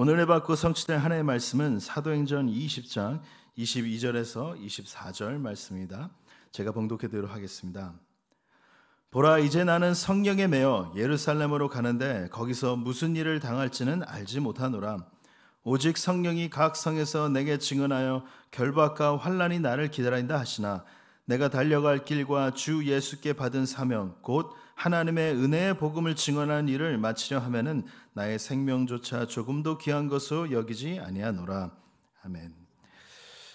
오늘 해받고 성취된 하나의 말씀은 사도행전 20장 22절에서 24절 말씀입니다. 제가 봉독해 드리도록 하겠습니다. 보라 이제 나는 성령에 매어 예루살렘으로 가는데 거기서 무슨 일을 당할지는 알지 못하노라. 오직 성령이 각 성에서 내게 증언하여 결박과 환란이 나를 기다린다 하시나 내가 달려갈 길과 주 예수께 받은 사명 곧 하나님의 은혜의 복음을 증언한 일을 마치려 하면은 나의 생명조차 조금도 귀한 것으로 여기지 아니하노라. 아멘.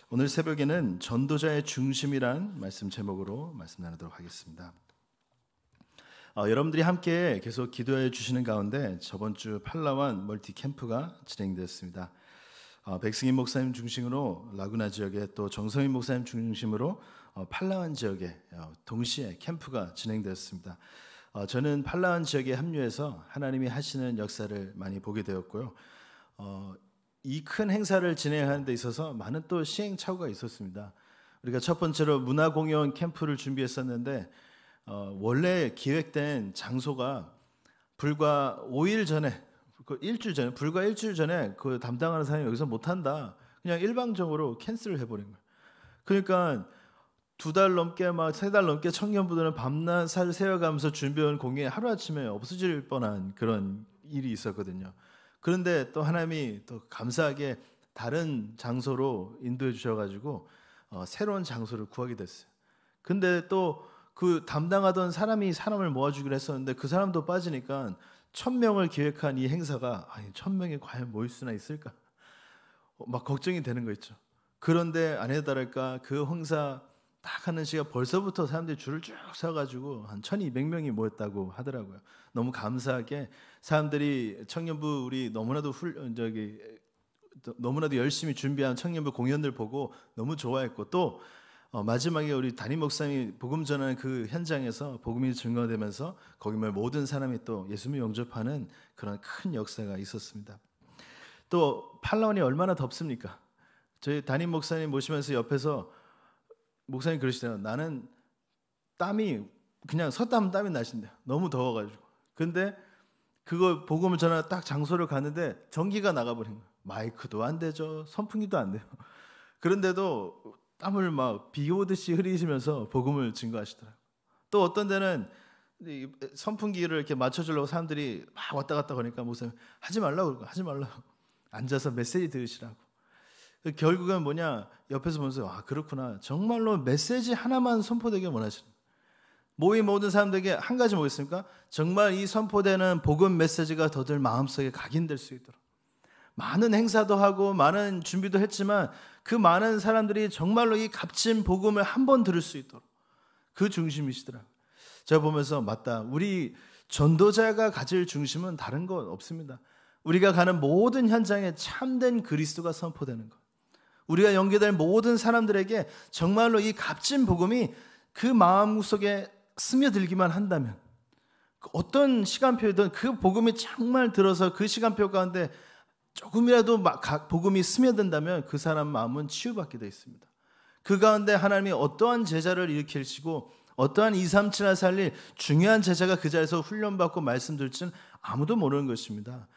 오늘 새벽에는 전도자의 중심이란 말씀 제목으로 말씀 나누도록 하겠습니다. 어, 여러분들이 함께 계속 기도해 주시는 가운데 저번 주 팔라완 멀티 캠프가 진행되습니다 어, 백승인 목사님 중심으로 라구나 지역에 또 정성인 목사님 중심으로 어, 팔라완 지역에 어, 동시에 캠프가 진행되었습니다. 어, 저는 팔라완 지역에 합류해서 하나님이 하시는 역사를 많이 보게 되었고요. 어, 이 큰 행사를 진행하는 데 있어서 많은 또 시행착오가 있었습니다. 우리가 첫 번째로 문화 공연 캠프를 준비했었는데 어, 원래 기획된 장소가 불과 5일 전에 그 일주일 전에 불과 일주일 전에 그 담당하는 사람이 여기서 못 한다. 그냥 일방적으로 캔슬을 해버린 거예요. 그러니까 두달 넘게 막 세 달 넘게 청년부들은 밤낮 살 세워가면서 준비한 공연이 하루아침에 없어질 뻔한 그런 일이 있었거든요. 그런데 또 하나님이 또 감사하게 다른 장소로 인도해 주셔가지고 어, 새로운 장소를 구하게 됐어요. 근데 또 그 담당하던 사람이 사람을 모아주기로 했었는데 그 사람도 빠지니까 천 명을 기획한 이 행사가 아니 천 명이 과연 모일 수나 있을까? 어, 막 걱정이 되는 거 있죠. 그런데 아니다랄까 그 행사 딱 하는 시간 벌써부터 사람들이 줄을 쭉 서가지고 한 1200명이 모였다고 하더라고요. 너무 감사하게 사람들이 청년부 우리 너무나도 훌, 저기, 너무나도 열심히 준비한 청년부 공연들 보고 너무 좋아했고 또 어, 마지막에 우리 담임 목사님이 복음 전하는 그 현장에서 복음이 증거되면서 거기말 모든 사람이 또 예수님 영접하는 그런 큰 역사가 있었습니다. 또 팔라원이 얼마나 덥습니까? 저희 담임 목사님 모시면서 옆에서 목사님 그러시잖아요. 나는 땀이 그냥 섰다면 땀이 나신대. 너무 더워가지고. 근데 그거 복음을 전하딱 장소를 갔는데 전기가 나가버린 거예요. 마이크도 안 되죠. 선풍기도 안 돼요. 그런데도 땀을 막비 오듯이 흐리시면서 복음을 증거하시더라고요. 또 어떤 데는 선풍기를 이렇게 맞춰주려고 사람들이 막 왔다 갔다 거니까 목사님 하지 말라고 하지 말라고 앉아서 메시지 들으시라고 그 결국은 뭐냐 옆에서 보면서 아 그렇구나 정말로 메시지 하나만 선포되길 원하시는 모인 모든 사람들에게 한 가지 뭐겠습니까? 정말 이 선포되는 복음 메시지가 더들 마음속에 각인될 수 있도록 많은 행사도 하고 많은 준비도 했지만 그 많은 사람들이 정말로 이 값진 복음을 한 번 들을 수 있도록 그 중심이시더라. 제가 보면서 맞다. 우리 전도자가 가질 중심은 다른 건 없습니다. 우리가 가는 모든 현장에 참된 그리스도가 선포되는 것. 우리가 연계될 모든 사람들에게 정말로 이 값진 복음이 그 마음 속에 스며들기만 한다면 그 어떤 시간표이든 그 복음이 정말 들어서 그 시간표 가운데 조금이라도 복음이 스며든다면 그 사람 마음은 치유받게 되어 있습니다. 그 가운데 하나님이 어떠한 제자를 일으키시고 어떠한 2, 3, 7을 살릴 중요한 제자가 그 자리에서 훈련받고 말씀 들지는 아무도 모르는 것입니다.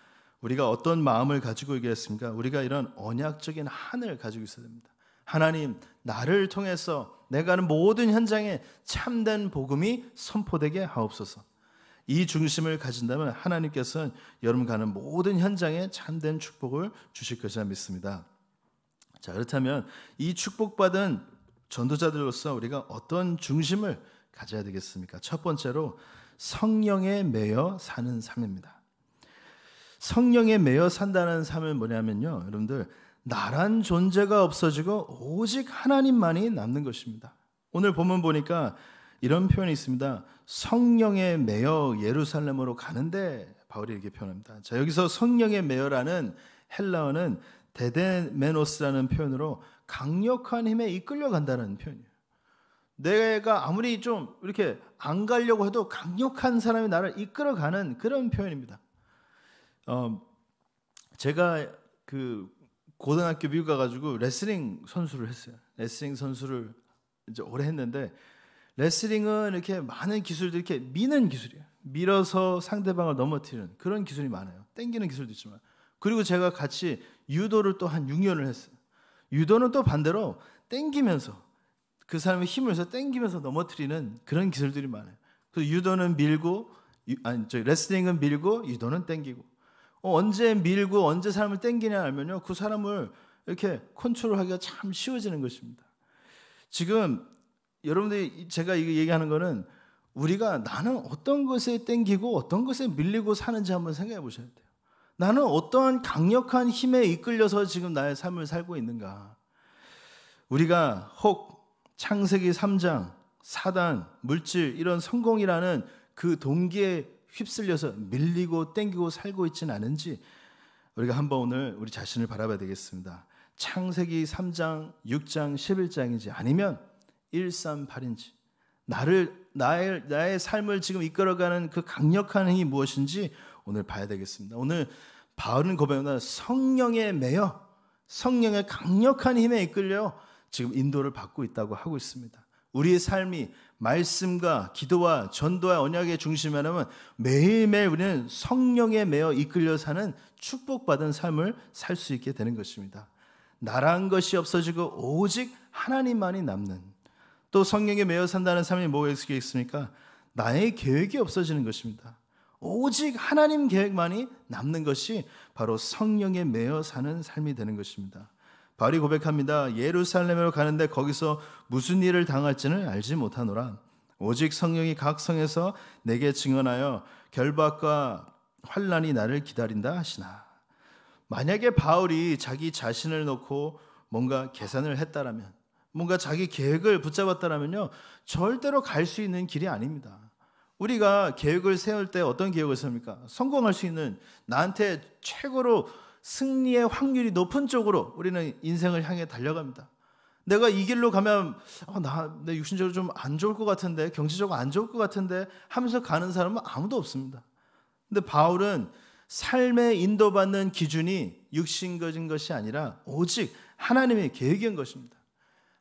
우리가 어떤 마음을 가지고 있겠습니까? 우리가 이런 언약적인 한을 가지고 있어야 됩니다. 하나님, 나를 통해서 내가 하는 모든 현장에 참된 복음이 선포되게 하옵소서. 이 중심을 가진다면 하나님께서는 여러분 가는 모든 현장에 참된 축복을 주실 것이라 믿습니다. 자, 그렇다면 이 축복받은 전도자들로서 우리가 어떤 중심을 가져야 되겠습니까? 첫 번째로 성령에 매여 사는 삶입니다. 성령에 매여 산다는 삶은 뭐냐면요. 여러분들, 나란 존재가 없어지고 오직 하나님만이 남는 것입니다. 오늘 보면 보니까 이런 표현이 있습니다. 성령에 매여 예루살렘으로 가는데 바울이 이렇게 표현합니다. 자, 여기서 성령에 매여라는 헬라어는 데데메노스라는 표현으로 강력한 힘에 이끌려 간다는 표현이에요. 내가 아무리 좀 이렇게 안 가려고 해도 강력한 사람이 나를 이끌어 가는 그런 표현입니다. 어, 제가 그 고등학교 미국 가가지고 레슬링 선수를 했어요. 레슬링 선수를 이제 오래 했는데 레슬링은 이렇게 많은 기술들 이렇게 미는 기술이에요. 밀어서 상대방을 넘어뜨리는 그런 기술이 많아요. 땡기는 기술도 있지만 그리고 제가 같이 유도를 또 한 6년을 했어요. 유도는 또 반대로 땡기면서 그 사람의 힘을 써 땡기면서 넘어뜨리는 그런 기술들이 많아요. 그래서 유도는 밀고 아니 저 레슬링은 밀고 유도는 땡기고 어, 언제 밀고 언제 사람을 땡기냐 하면요. 그 사람을 이렇게 컨트롤하기가 참 쉬워지는 것입니다. 지금 여러분들이 제가 이거 얘기하는 거는 우리가 나는 어떤 것에 땡기고 어떤 것에 밀리고 사는지 한번 생각해 보셔야 돼요. 나는 어떠한 강력한 힘에 이끌려서 지금 나의 삶을 살고 있는가? 우리가 혹 창세기 3장 사단, 물질 이런 성공이라는 그 동기에 휩쓸려서 밀리고 땡기고 살고 있지는 않은지 우리가 한번 오늘 우리 자신을 바라봐야 되겠습니다. 창세기 3장, 6장, 11장인지 아니면 138인지 나를 나의 나의 삶을 지금 이끌어가는 그 강력한 힘이 무엇인지 오늘 봐야 되겠습니다. 오늘 바울은 고백한다. 그 성령에 매여 성령의 강력한 힘에 이끌려 지금 인도를 받고 있다고 하고 있습니다. 우리의 삶이 말씀과 기도와 전도와 언약의 중심에 하면 매일매일 우리는 성령에 매어 이끌려 사는 축복받은 삶을 살 수 있게 되는 것입니다. 나란 것이 없어지고 오직 하나님만이 남는 또 성령에 매여 산다는 삶이 뭐가 있습니까 나의 계획이 없어지는 것입니다. 오직 하나님 계획만이 남는 것이 바로 성령에 매여 사는 삶이 되는 것입니다. 바울이 고백합니다. 예루살렘으로 가는데 거기서 무슨 일을 당할지는 알지 못하노라. 오직 성령이 각 성에서 내게 증언하여 결박과 환란이 나를 기다린다 하시나. 만약에 바울이 자기 자신을 놓고 뭔가 계산을 했다라면, 뭔가 자기 계획을 붙잡았다라면요, 절대로 갈 수 있는 길이 아닙니다. 우리가 계획을 세울 때 어떤 계획을 셉니까? 성공할 수 있는 나한테 최고로 승리의 확률이 높은 쪽으로 우리는 인생을 향해 달려갑니다. 내가 이 길로 가면 어, 아, 나내 육신적으로 좀 안 좋을 것 같은데 경제적으로 안 좋을 것 같은데 하면서 가는 사람은 아무도 없습니다. 근데 바울은 삶에 인도받는 기준이 육신적인 것이 아니라 오직 하나님의 계획인 것입니다.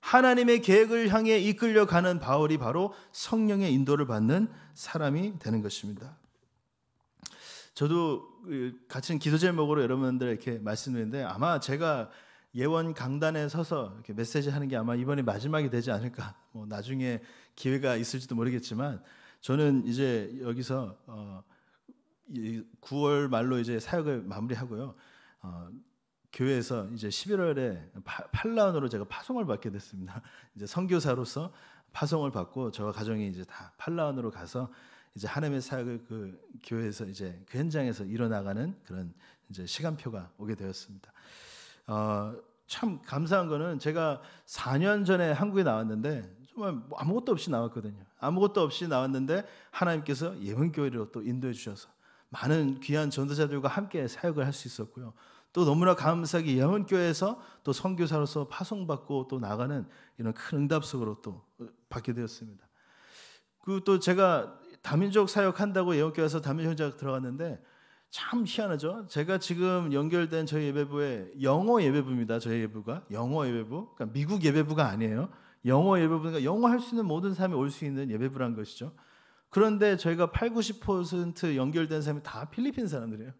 하나님의 계획을 향해 이끌려 가는 바울이 바로 성령의 인도를 받는 사람이 되는 것입니다. 저도 같은 그 기도 제목으로 여러분들 이게 말씀드리는데 아마 제가 예원 강단에 서서 이렇게 메시지 하는 게 아마 이번이 마지막이 되지 않을까. 뭐 나중에 기회가 있을지도 모르겠지만 저는 이제 여기서 어 9월 말로 이제 사역을 마무리하고요. 어 교회에서 이제 11월에 팔라운으로 제가 파송을 받게 됐습니다. 이제 선교사로서 파송을 받고 저와 가정이 이제 다 팔라운으로 가서 이제 하나님의 사역을 그 교회에서 이제 그 현장에서 일어나가는 그런 이제 시간표가 오게 되었습니다. 어, 참 감사한 거는 제가 4년 전에 한국에 나왔는데 정말 뭐 아무것도 없이 나왔거든요. 아무것도 없이 나왔는데 하나님께서 예언교회로 또 인도해 주셔서 많은 귀한 전도자들과 함께 사역을 할 수 있었고요. 또 너무나 감사하게 예언교회에서 또 선교사로서 파송받고 또 나가는 이런 큰 응답 속으로 또 받게 되었습니다. 그또 제가 다민족 사역한다고 예언교와서 다민족 사역 들어갔는데 참 희한하죠. 제가 지금 연결된 저희 예배부에 영어 예배부입니다. 저희 예배부가 영어 예배부, 그러니까 미국 예배부가 아니에요. 영어 예배부니까 그러니까 영어 할 수 있는 모든 사람이 올 수 있는 예배부란 것이죠. 그런데 저희가 8, 90% 연결된 사람이 다 필리핀 사람들이에요.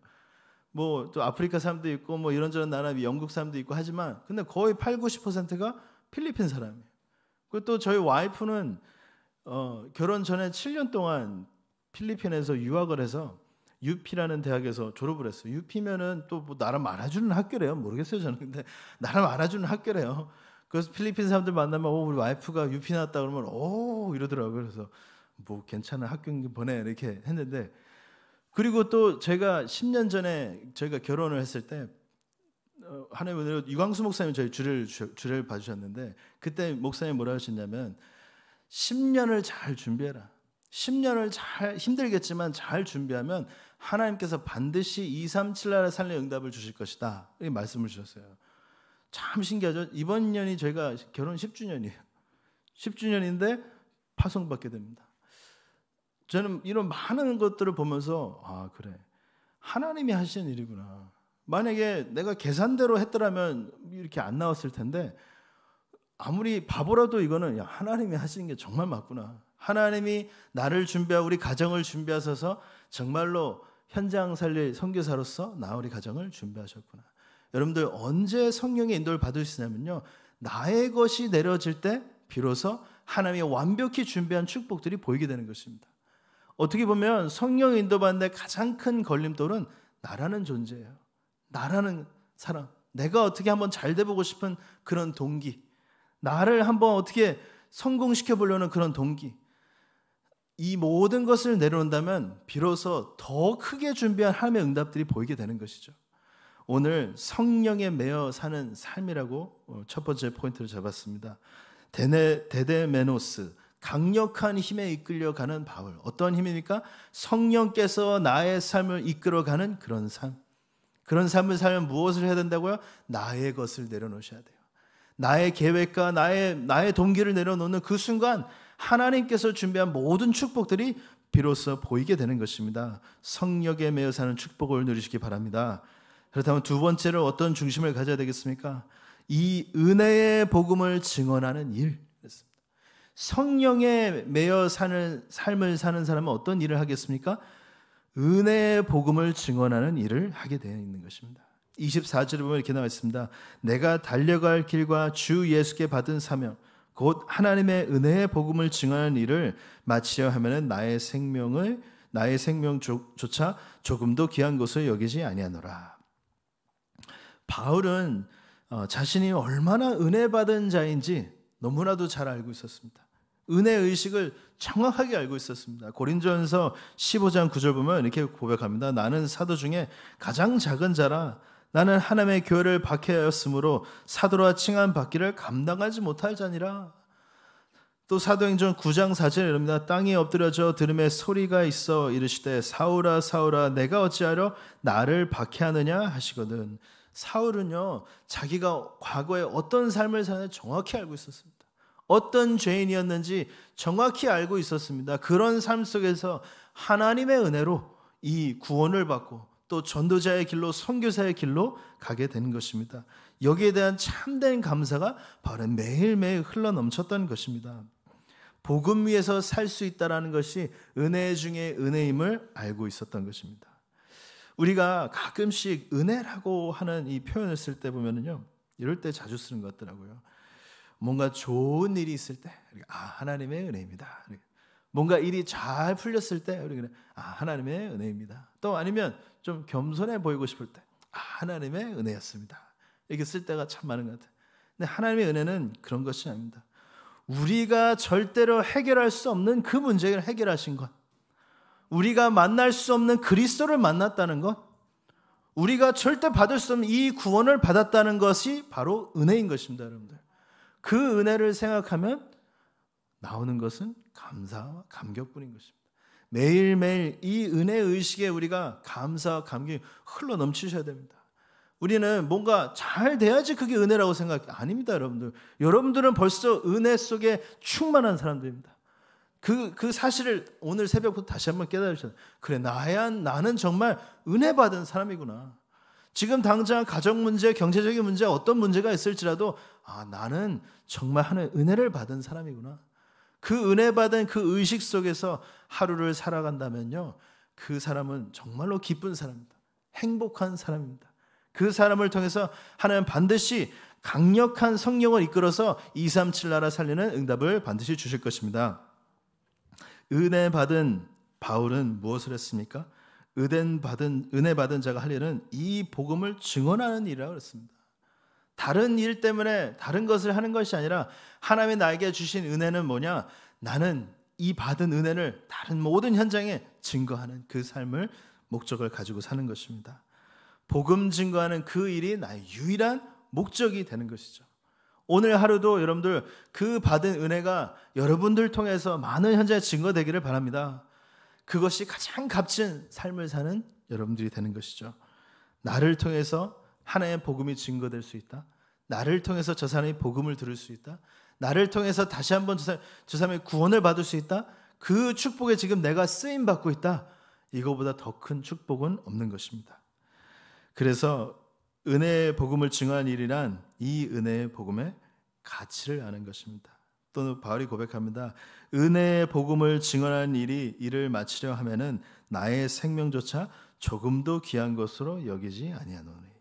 뭐 또 아프리카 사람도 있고 뭐 이런저런 나라 영국 사람도 있고 하지만 근데 거의 8, 90%가 필리핀 사람이에요. 그리고 또 저희 와이프는 어, 결혼 전에 7년 동안 필리핀에서 유학을 해서 UP라는 대학에서 졸업을 했어요. UP면은 또뭐 나름 알아주는 학교래요. 모르겠어요 저는. 근데 나름 알아주는 학교래요. 그래서 필리핀 사람들 만나면 오 어, 우리 와이프가 UP 나왔다 그러면 오 어, 이러더라고요. 그래서 뭐 괜찮은 학교인 보내 이렇게 했는데 그리고 또 제가 10년 전에 저희가 결혼을 했을 때 어, 하나님의 은혜로 유광수 목사님 저희 주례를 주례를 봐주셨는데 그때 목사님 뭐라 하셨냐면 10년을 잘 준비해라. 10년을 잘 힘들겠지만 잘 준비하면 하나님께서 반드시 2, 3, 7날에 삶의 응답을 주실 것이다. 이 말씀을 주셨어요. 참 신기하죠. 이번 년이 저희가 결혼 10주년이에요. 10주년인데 파송받게 됩니다. 저는 이런 많은 것들을 보면서 아 그래 하나님이 하시는 일이구나. 만약에 내가 계산대로 했더라면 이렇게 안 나왔을 텐데 아무리 바보라도 이거는 야, 하나님이 하시는 게 정말 맞구나. 하나님이 나를 준비하고 우리 가정을 준비하셔서 정말로 현장 살릴 선교사로서 나 우리 가정을 준비하셨구나. 여러분들 언제 성령의 인도를 받으시냐면요. 나의 것이 내려질 때 비로소 하나님이 완벽히 준비한 축복들이 보이게 되는 것입니다. 어떻게 보면 성령 의 인도받는데 가장 큰 걸림돌은 나라는 존재예요. 나라는 사람. 내가 어떻게 한번 잘 돼보고 싶은 그런 동기, 나를 한번 어떻게 성공시켜 보려는 그런 동기. 이 모든 것을 내려놓는다면 비로소 더 크게 준비한 하나님의 응답들이 보이게 되는 것이죠. 오늘 성령에 매어 사는 삶이라고 어, 첫 번째 포인트를 잡았습니다. 데네, 데데메노스, 강력한 힘에 이끌려가는 바울. 어떤 힘입니까? 성령께서 나의 삶을 이끌어가는 그런 삶. 그런 삶을 살면 무엇을 해야 된다고요? 나의 것을 내려놓으셔야 돼요. 나의 계획과 나의 나의 동기를 내려놓는 그 순간 하나님께서 준비한 모든 축복들이 비로소 보이게 되는 것입니다. 성력에 매여 사는 축복을 누리시기 바랍니다. 그렇다면 두 번째로 어떤 중심을 가져야 되겠습니까? 이 은혜의 복음을 증언하는 일. 성령에 매여 사는 삶을 사는 사람은 어떤 일을 하겠습니까? 은혜의 복음을 증언하는 일을 하게 되어 있는 것입니다. 24절에 보면 이렇게 나와 있습니다. 내가 달려갈 길과 주 예수께 받은 사명, 곧 하나님의 은혜의 복음을 증하는 일을 마치려 하면은 나의 생명을 나의 생명조차 조금도 귀한 것을 여기지 아니하노라. 바울은 어, 자신이 얼마나 은혜 받은 자인지 너무나도 잘 알고 있었습니다. 은혜 의식을 정확하게 알고 있었습니다. 고린전서 15장 9절 보면 이렇게 고백합니다. 나는 사도 중에 가장 작은 자라 나는 하나님의 교회를 박해하였으므로 사도라 칭한 받기를 감당하지 못할 자니라. 또 사도행전 9장 4절에 이릅니다. 땅이 엎드려져 들음에 소리가 있어 이르시되 사울아 사울아 내가 어찌하려 나를 박해하느냐 하시거든. 사울은요 자기가 과거에 어떤 삶을 사는 정확히 알고 있었습니다. 어떤 죄인이었는지 정확히 알고 있었습니다. 그런 삶 속에서 하나님의 은혜로 이 구원을 받고 또 전도자의 길로 선교사의 길로 가게 되 것입니다. 여기에 대한 참된 감사가 바로 매일매일 흘러넘쳤던 것입니다. 복음 위에서 살 수 있다라는 것이 은혜 중에 은혜임을 알고 있었던 것입니다. 우리가 가끔씩 은혜라고 하는 이 표현을 쓸 때 보면은요. 이럴 때 자주 쓰는 것 같더라고요. 뭔가 좋은 일이 있을 때, 아, 하나님의 은혜입니다. 뭔가 일이 잘 풀렸을 때, 우리 그냥, 아, 하나님의 은혜입니다. 또 아니면 좀 겸손해 보이고 싶을 때 하나님의 은혜였습니다. 이렇게 쓸 때가 참 많은 것 같아요. 근데 하나님의 은혜는 그런 것이 아닙니다. 우리가 절대로 해결할 수 없는 그 문제를 해결하신 것. 우리가 만날 수 없는 그리스도를 만났다는 것. 우리가 절대 받을 수 없는 이 구원을 받았다는 것이 바로 은혜인 것입니다, 여러분들. 그 은혜를 생각하면 나오는 것은 감사와 감격뿐인 것입니다. 매일매일 이 은혜 의식에 우리가 감사 감격이 흘러 넘치셔야 됩니다. 우리는 뭔가 잘 돼야지 그게 은혜라고 생각 아닙니다, 여러분들. 여러분들은 벌써 은혜 속에 충만한 사람들입니다. 그, 그 사실을 오늘 새벽부터 다시 한번 깨달으셔야 그래, 나야, 나는 정말 은혜 받은 사람이구나. 지금 당장 가정 문제, 경제적인 문제, 어떤 문제가 있을지라도, 아, 나는 정말 하나 은혜를 받은 사람이구나. 그 은혜 받은 그 의식 속에서 하루를 살아간다면요. 그 사람은 정말로 기쁜 사람입니다. 행복한 사람입니다. 그 사람을 통해서 하나님 반드시 강력한 성령을 이끌어서 237 나라 살리는 응답을 반드시 주실 것입니다. 은혜 받은 바울은 무엇을 했습니까? 은혜 받은 은혜 받은 자가 할 일은 이 복음을 증언하는 일이라고 했습니다. 다른 일 때문에 다른 것을 하는 것이 아니라 하나님이 나에게 주신 은혜는 뭐냐? 나는 이 받은 은혜를 다른 모든 현장에 증거하는 그 삶을 목적을 가지고 사는 것입니다. 복음 증거하는 그 일이 나의 유일한 목적이 되는 것이죠. 오늘 하루도 여러분들 그 받은 은혜가 여러분들 통해서 많은 현장에 증거되기를 바랍니다. 그것이 가장 값진 삶을 사는 여러분들이 되는 것이죠. 나를 통해서 하나의 복음이 증거될 수 있다. 나를 통해서 저 사람이 복음을 들을 수 있다. 나를 통해서 다시 한번 저, 저 사람의 구원을 받을 수 있다. 그 축복에 지금 내가 쓰임 받고 있다. 이거보다 더 큰 축복은 없는 것입니다. 그래서 은혜의 복음을 증언한 일이란 이 은혜의 복음의 가치를 아는 것입니다. 또는 바울이 고백합니다. 은혜의 복음을 증언한 일이 이를 마치려 하면은 나의 생명조차 조금도 귀한 것으로 여기지 아니하노니.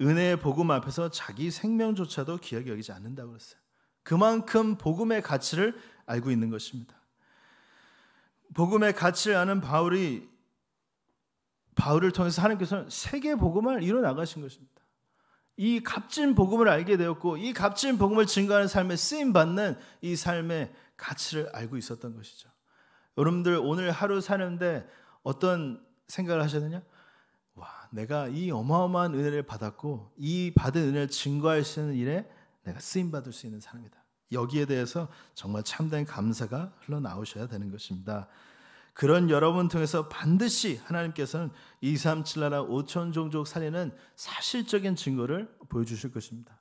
은혜의 복음 앞에서 자기 생명조차도 기억이 여기지 않는다고 그랬어요. 그만큼 복음의 가치를 알고 있는 것입니다. 복음의 가치를 아는 바울이 바울을 통해서 하나님께서는 세계 복음을 이뤄 나가신 것입니다. 이 값진 복음을 알게 되었고 이 값진 복음을 증거하는 삶에 쓰임 받는 이 삶의 가치를 알고 있었던 것이죠. 여러분들 오늘 하루 사는데 어떤 생각을 하셨느냐? 내가 이 어마어마한 은혜를 받았고 이 받은 은혜를 증거할 수 있는 일에 내가 쓰임 받을 수 있는 사람이다. 여기에 대해서 정말 참된 감사가 흘러나오셔야 되는 것입니다. 그런 여러분 통해서 반드시 하나님께서는 237나라 5천 종족 살리는 사실적인 증거를 보여주실 것입니다.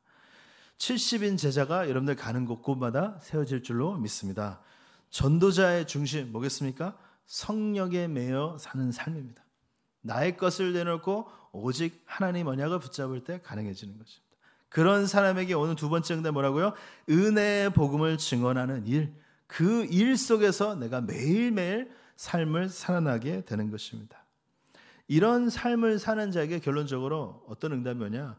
70인 제자가 여러분들 가는 곳곳마다 세워질 줄로 믿습니다. 전도자의 중심 뭐겠습니까? 성령에 매여 사는 삶입니다. 나의 것을 내놓고 오직 하나님 언약을 붙잡을 때 가능해지는 것입니다. 그런 사람에게 오는 두 번째 응답 뭐라고요? 은혜의 복음을 증언하는 일. 그 일 속에서 내가 매일매일 삶을 살아나게 되는 것입니다. 이런 삶을 사는 자에게 결론적으로 어떤 응답이 오냐?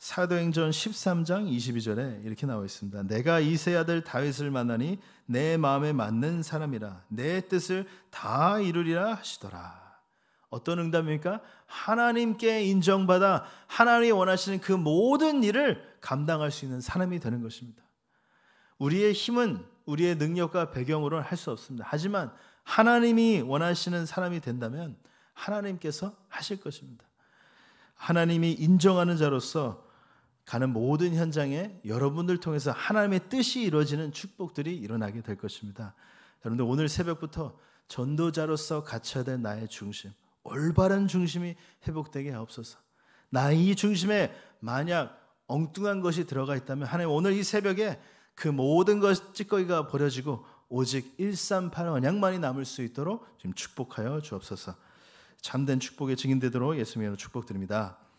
사도행전 13장 22절에 이렇게 나와 있습니다. 내가 이세 아들 다윗을 만나니 내 마음에 맞는 사람이라 내 뜻을 다 이루리라 하시더라. 어떤 응답입니까? 하나님께 인정받아 하나님이 원하시는 그 모든 일을 감당할 수 있는 사람이 되는 것입니다. 우리의 힘은 우리의 능력과 배경으로는 할 수 없습니다. 하지만 하나님이 원하시는 사람이 된다면 하나님께서 하실 것입니다. 하나님이 인정하는 자로서 가는 모든 현장에 여러분들 통해서 하나님의 뜻이 이루어지는 축복들이 일어나게 될 것입니다. 여러분들 오늘 새벽부터 전도자로서 갖춰야 될 나의 중심, 올바른 중심이 회복되게 하옵소서. 나의 이 중심에 만약 엉뚱한 것이 들어가 있다면 하나님 오늘 이 새벽에 그 모든 것 찌꺼기가 버려지고 오직 138 언약만이 남을 수 있도록 지금 축복하여 주옵소서. 참된 축복의 증인 되도록 예수님으로 축복드립니다.